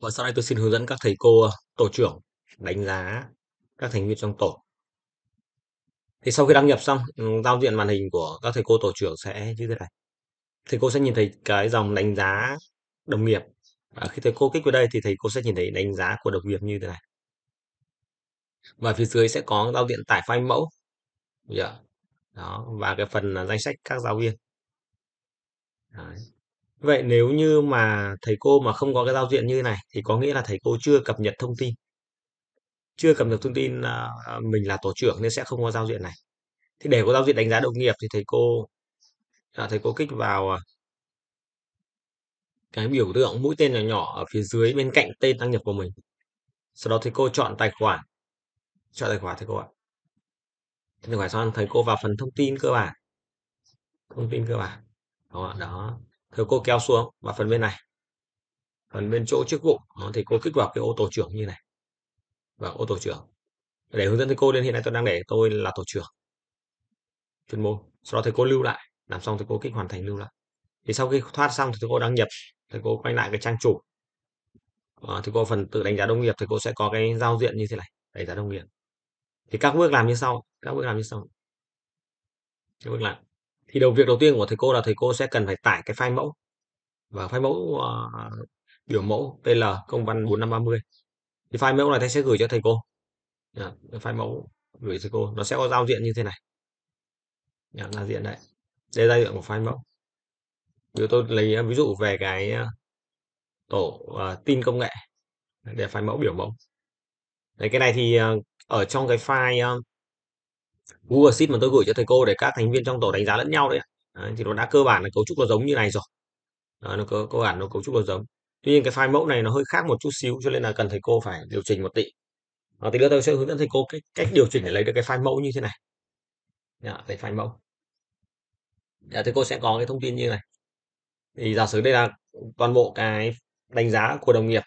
Và vâng, sau đây tôi xin hướng dẫn các thầy cô ờ, tổ trưởng đánh giá các thành viên trong tổ. Thì sau khi đăng nhập xong, ừ, giao diện màn hình của các thầy cô tổ trưởng sẽ như thế này. Thầy cô sẽ nhìn thấy cái dòng đánh giá đồng nghiệp. và khi thầy cô kích vào đây thì thầy cô sẽ nhìn thấy đánh giá của đồng nghiệp như thế này. Và phía dưới sẽ có giao diện tải file mẫu. Dạ. Đó. Và cái phần à, danh sách các giáo viên. Đấy. Vậy nếu như mà thầy cô mà không có cái giao diện như này thì có nghĩa là thầy cô chưa cập nhật thông tin. Chưa cập nhật thông tin à, à, mình là tổ trưởng nên sẽ không có giao diện này. Thì để có giao diện đánh giá đồng nghiệp thì thầy cô à, thầy cô kích vào cái biểu tượng mũi tên nhỏ nhỏ ở phía dưới bên cạnh tên đăng nhập của mình. Sau đó thầy cô chọn tài khoản. Chọn tài khoản thầy cô ạ. Tài khoản xong thầy cô vào phần thông tin cơ bản. Thông tin cơ bản. Đó, đó thì cô kéo xuống và phần bên này phần bên chỗ trước bụng thì cô kích vào cái ô tổ trưởng như này và vâng, ô tổ trưởng để hướng dẫn thầy cô nên hiện nay tôi đang để tôi là tổ trưởng chuyên môn sau đó thầy cô lưu lại làm xong thì cô kích hoàn thành lưu lại thì sau khi thoát xong thì cô đăng nhập thầy cô quay lại cái trang chủ à, thì cô phần tự đánh giá đông nghiệp thì cô sẽ có cái giao diện như thế này đánh giá đông nghiệp thì các bước làm như sau các bước làm như sau các bước làm thì đầu việc đầu tiên của thầy cô là thầy cô sẽ cần phải tải cái file mẫu và file mẫu uh, biểu mẫu TL công văn 4530 thì file mẫu này thầy sẽ gửi cho thầy cô yeah, file mẫu gửi thầy cô nó sẽ có giao diện như thế này yeah, giao diện đấy đây là giao diện của file mẫu ví tôi lấy ờ, ví dụ về cái ờ, tổ uh, tin công nghệ để file mẫu biểu mẫu đấy cái này thì uh, ở trong cái file uh, Google Sheet mà tôi gửi cho thầy cô để các thành viên trong tổ đánh giá lẫn nhau đấy, đấy thì nó đã cơ bản là cấu trúc nó giống như này rồi đó, nó cơ, cơ bản nó cấu trúc nó giống tuy nhiên cái file mẫu này nó hơi khác một chút xíu cho nên là cần thầy cô phải điều chỉnh một tí Và thì nữa tôi sẽ hướng dẫn thầy cô cách, cách điều chỉnh để lấy được cái file mẫu như thế này đó, lấy file mẫu đó, dạ, thầy cô sẽ có cái thông tin như này thì giả sử đây là toàn bộ cái đánh giá của đồng nghiệp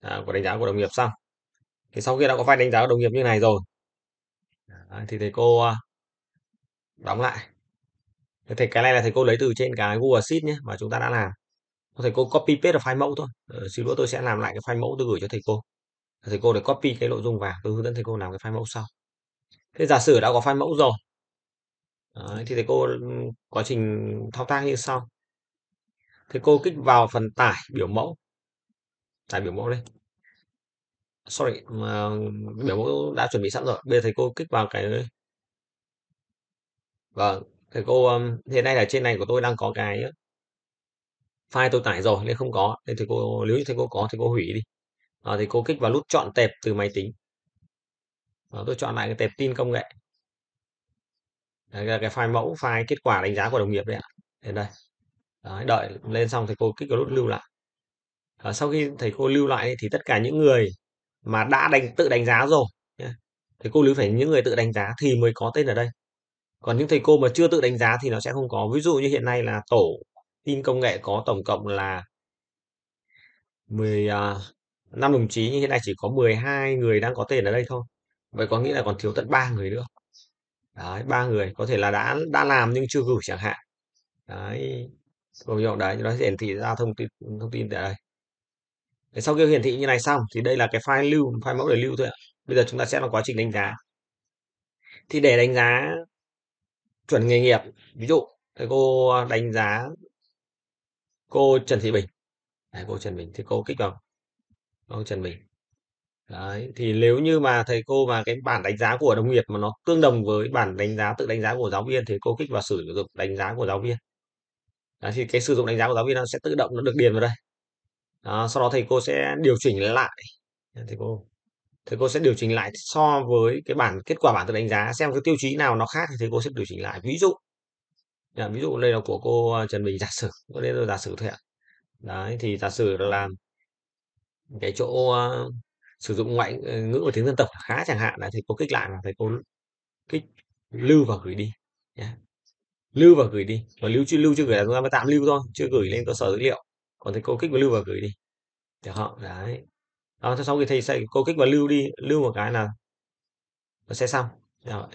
à, của đánh giá của đồng nghiệp xong thì sau khi đã có file đánh giá của đồng nghiệp như này rồi thì thầy cô à, đóng lại thầy cái này là thầy cô lấy từ trên cái Google Sheet nhé mà chúng ta đã làm thầy cô copy paste file mẫu thôi ừ, xíu nữa tôi sẽ làm lại cái file mẫu tôi gửi cho thầy cô thầy cô để copy cái nội dung vào tôi hướng dẫn thầy cô làm cái file mẫu sau thế giả sử đã có file mẫu rồi Đấy, thì thầy cô ừ, quá trình thao tác như sau thầy cô kích vào phần tải biểu mẫu tải biểu mẫu lên Sorry, mà biểu mẫu đã chuẩn bị sẵn rồi. Bây giờ thầy cô kích vào cái Vâng, thầy cô hiện nay là trên này của tôi đang có cái file tôi tải rồi nên không có. Nên thầy cô nếu như thầy cô có thì cô hủy đi. À, thì cô kích vào nút chọn tệp từ máy tính. À, tôi chọn lại cái tệp tin công nghệ. Đấy là cái file mẫu, file kết quả đánh giá của đồng nghiệp đấy ạ. Đến đây. Đấy, đợi lên xong thầy cô kích vào nút lưu lại. À, sau khi thầy cô lưu lại thì tất cả những người mà đã đánh tự đánh giá rồi thì cô lưu phải những người tự đánh giá thì mới có tên ở đây còn những thầy cô mà chưa tự đánh giá thì nó sẽ không có ví dụ như hiện nay là tổ tin công nghệ có tổng cộng là 10 à, năm đồng chí nhưng hiện nay chỉ có 12 người đang có tên ở đây thôi vậy có nghĩa là còn thiếu tận ba người nữa đấy ba người có thể là đã đã làm nhưng chưa gửi chẳng hạn đấy công đấy nó hiển thị ra thông tin thông tin tại đây để sau khi hiển thị như này xong thì đây là cái file lưu, file mẫu để lưu thôi ạ. Bây giờ chúng ta sẽ vào quá trình đánh giá. Thì để đánh giá chuẩn nghề nghiệp, ví dụ thầy cô đánh giá cô Trần Thị Bình. Đấy, cô Trần Bình thì cô kích vào cô Trần Bình. Đấy, thì nếu như mà thầy cô mà cái bản đánh giá của đồng nghiệp mà nó tương đồng với bản đánh giá tự đánh giá của giáo viên thì cô kích vào sử dụng đánh giá của giáo viên. Đấy, thì cái sử dụng đánh giá của giáo viên nó sẽ tự động nó được điền vào đây đó, sau đó thầy cô sẽ điều chỉnh lại thầy cô thầy cô sẽ điều chỉnh lại so với cái bản kết quả bản tự đánh giá xem cái tiêu chí nào nó khác thì thầy cô sẽ điều chỉnh lại ví dụ à, ví dụ đây là của cô ờ, Trần Bình giả sử có đây là giả sử thôi ạ đấy thì giả sử là cái chỗ uh, sử dụng ngoại ờ, ngữ và tiếng dân tộc khá chẳng hạn là thầy cô kích lại là thầy cô kích lưu và gửi đi yeah. lưu và gửi đi và lưu chưa lưu chưa gửi là chúng ta mới tạm lưu thôi chưa gửi lên cơ sở dữ liệu còn thầy cô kích và lưu và gửi đi được không đấy đó ờ, thế sau khi thầy sẽ cô kích vào lưu đi lưu một cái là nó sẽ xong đó.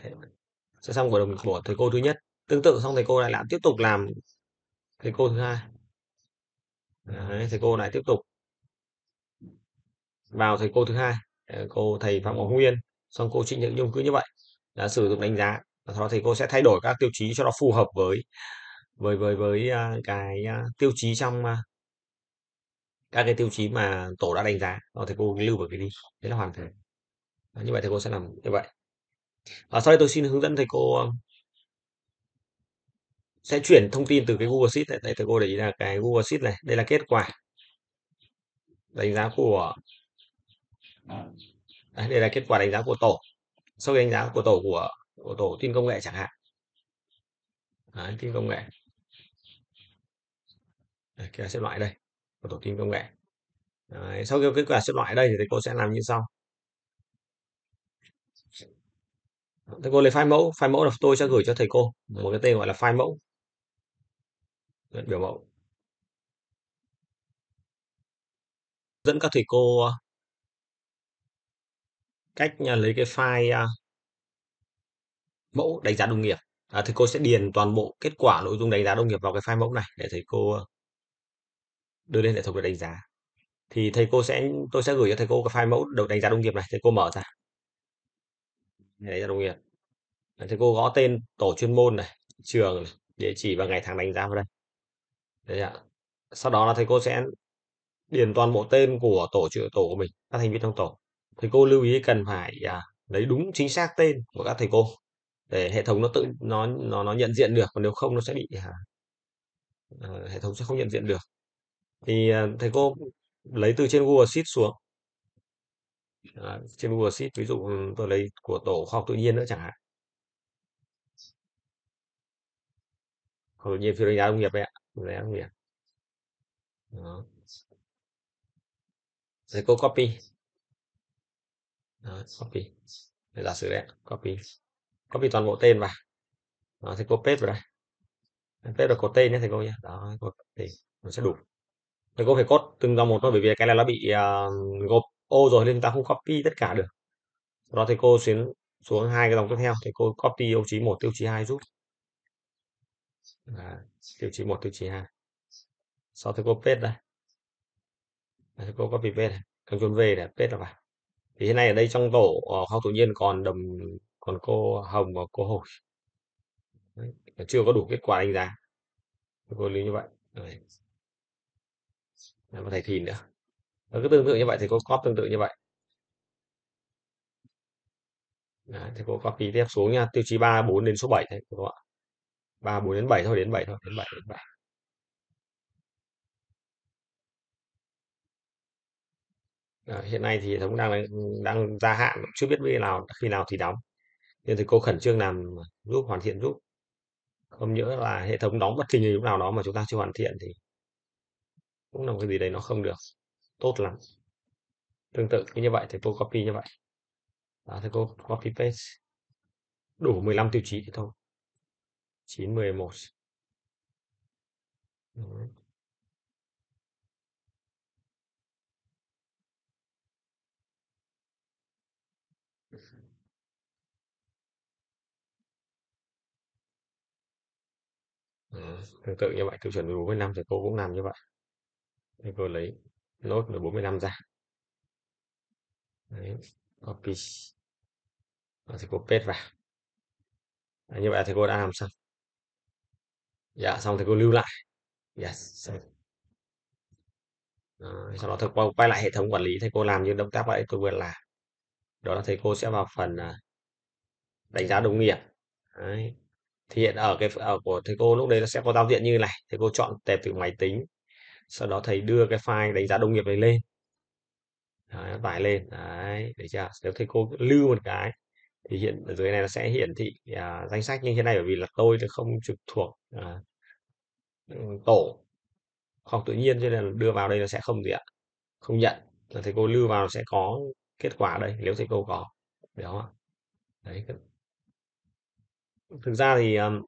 sẽ xong của đồng của thầy cô thứ nhất tương tự xong thầy cô lại làm tiếp tục làm thầy cô thứ hai đấy, thầy cô lại tiếp tục vào thầy cô thứ hai cô thầy phạm ngọc nguyên xong cô trịnh những nhung cứ như vậy đã sử dụng đánh giá và sau đó thầy cô sẽ thay đổi các tiêu chí cho nó phù hợp với với với với à, cái à, tiêu chí trong à, các cái tiêu chí mà tổ đã đánh giá đó, thầy cô lưu vào cái đi thế là hoàn thành đó, ờ, như vậy thầy cô sẽ làm như vậy Và ờ, sau đây tôi xin hướng dẫn thầy cô ờ, sẽ chuyển thông tin từ cái Google Sheet này. Đây thầy cô để ý là cái Google Sheet này. Đây là kết quả đánh giá của Đấy, đây là kết quả đánh giá của tổ. Sau khi đánh giá của tổ của, của tổ tin công nghệ chẳng hạn. Đấy, tin công nghệ. Đây, kia xếp loại đây của tổ kim công nghệ Đấy, sau khi kết quả xếp loại ở đây thì thầy cô sẽ làm như sau thầy cô lấy file mẫu file mẫu là tôi sẽ gửi cho thầy cô một cái tên gọi là file mẫu biểu mẫu dẫn các thầy cô ờ, cách ờ, lấy cái file ờ, mẫu đánh giá đồng nghiệp à, thầy cô sẽ điền toàn bộ kết quả nội dung đánh giá đồng nghiệp vào cái file mẫu này để thầy cô đưa lên hệ thống để đánh giá thì thầy cô sẽ tôi sẽ gửi cho thầy cô cái file mẫu đầu đánh giá đồng nghiệp này thầy cô mở ra đánh giá đồng nghiệp thầy cô gõ tên tổ chuyên môn này trường này, địa chỉ và ngày tháng đánh giá vào đây đấy ạ sau đó là thầy cô sẽ điền toàn bộ tên của tổ trưởng tổ của mình các thành viên trong tổ thầy cô lưu ý cần phải à, lấy đúng chính xác tên của các thầy cô để hệ thống nó tự nó nó nó nhận diện được còn nếu không nó sẽ bị à, ờ, hệ thống sẽ không nhận diện được thì à, thầy cô lấy từ trên Google Sheet xuống à, trên Google Sheet ví dụ ừ, tôi lấy của tổ khoa học tự nhiên nữa chẳng hạn khoa học tự nhiên phiên đánh giá nông nghiệp đấy ạ đánh giá nông nghiệp Đó. thầy cô copy Đó, copy để giả sử đấy copy copy toàn bộ tên vào Đó, thầy cô paste vào đây paste vào cột tên nhé thầy cô nhé đó cột tên nó sẽ đủ mình có phải cốt từng dòng một thôi bởi vì cái này nó bị uh, gộp ô rồi nên ta không copy tất cả được sau đó thì cô xuyến xuống hai cái dòng tiếp theo thì cô copy tiêu chí một tiêu chí hai giúp tiêu chí một tiêu chí hai sau thì cô paste đây Thì cô copy paste này Ctrl V để paste vào thì hiện nay ở đây trong tổ ờ, khoa tự nhiên còn đầm còn cô Hồng và cô Hồi Đấy, chưa có đủ kết quả đánh giá cô lưu như vậy Đấy là một thầy thìn nữa nó cứ tương tự như vậy thì cô copy tương tự như vậy Đấy, thầy cô copy tiếp xuống nha tiêu chí 3 4 đến số 7 thầy cô ạ 3 4 đến 7 thôi đến 7 thôi đến 7 đến 7 À, ờ, hiện nay thì hệ thống đang đang gia hạn chưa biết khi nào khi nào thì đóng nên thì cô khẩn trương làm giúp hoàn thiện giúp không nhỡ là hệ thống đóng bất kỳ như lúc nào đó mà chúng ta chưa hoàn thiện thì cũng là một cái gì đấy nó không được tốt lắm tương tự như vậy thì cô copy như vậy đó, à, thì cô copy paste đủ 15 tiêu chí thì thôi 9 11 Đấy. tương tự như vậy tiêu chuẩn 45 thì cô cũng làm như vậy đây, cô lấy nốt là 45 ra Đấy, copy và thầy cô paste vào Đấy, như vậy thầy cô đã làm xong dạ xong thì cô lưu lại yes xong. Đấy, sau đó thực cô quay lại hệ thống quản lý thì cô làm như động tác vậy tôi vừa làm đó là thầy cô sẽ vào phần à, đánh giá đồng nghiệp Đấy. thì hiện ở cái ở của thầy cô lúc đấy nó sẽ có giao diện như này thầy cô chọn tệp từ máy tính sau đó thầy đưa cái file đánh giá đồng nghiệp này lên đấy, tải lên đấy để chưa nếu thầy cô lưu một cái thì hiện ở dưới này nó sẽ hiển thị à, danh sách như thế này bởi vì là tôi không trực thuộc à, tổ học tự nhiên cho nên là đưa vào đây nó sẽ không gì ạ không nhận là thầy cô lưu vào sẽ có kết quả đây nếu thầy cô có được không đấy thực ra thì um,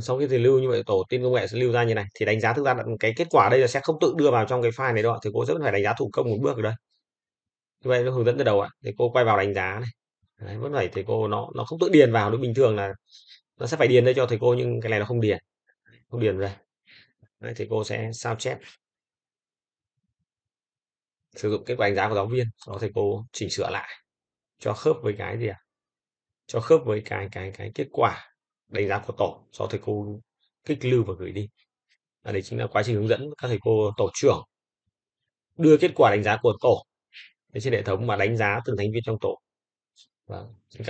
sau khi thì lưu như vậy tổ tin công nghệ sẽ lưu ra như này thì đánh giá thực ra cái kết quả đây là sẽ không tự đưa vào trong cái file này đâu thì cô sẽ phải đánh giá thủ công một bước rồi đây như vậy nó hướng dẫn từ đầu ạ thì cô quay vào đánh giá này Đấy, vẫn phải thầy cô nó nó không tự điền vào nó bình thường là nó sẽ phải điền đây cho thầy cô nhưng cái này nó không điền không điền về Đấy, thầy cô sẽ sao chép sử dụng kết quả đánh giá của giáo viên đó thầy cô chỉnh sửa lại cho khớp với cái gì ạ à? cho khớp với cái cái cái kết quả đánh giá của tổ do thầy cô kích lưu và gửi đi à, đấy chính là quá trình hướng dẫn các thầy cô tổ trưởng đưa kết quả đánh giá của tổ lên trên hệ thống mà đánh giá từng thành viên trong tổ và vâng,